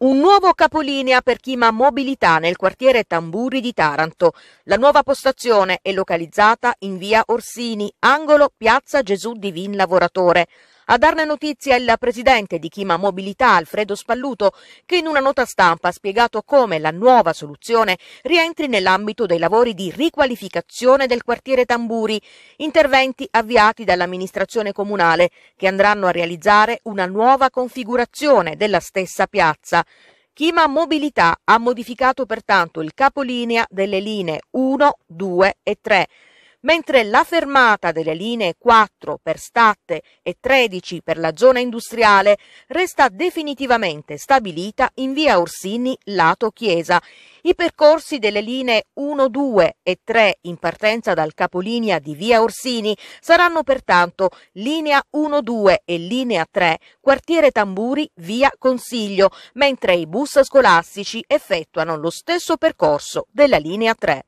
Un nuovo capolinea per chi ma mobilità nel quartiere Tamburi di Taranto. La nuova postazione è localizzata in via Orsini, angolo Piazza Gesù Divin Lavoratore. A darne notizia il presidente di Chima Mobilità, Alfredo Spalluto, che in una nota stampa ha spiegato come la nuova soluzione rientri nell'ambito dei lavori di riqualificazione del quartiere Tamburi, interventi avviati dall'amministrazione comunale che andranno a realizzare una nuova configurazione della stessa piazza. Schema mobilità ha modificato pertanto il capolinea delle linee 1, 2 e 3 mentre la fermata delle linee 4 per Statte e 13 per la zona industriale resta definitivamente stabilita in via Orsini lato Chiesa. I percorsi delle linee 1, 2 e 3 in partenza dal capolinea di via Orsini saranno pertanto linea 1, 2 e linea 3, quartiere Tamburi, via Consiglio, mentre i bus scolastici effettuano lo stesso percorso della linea 3.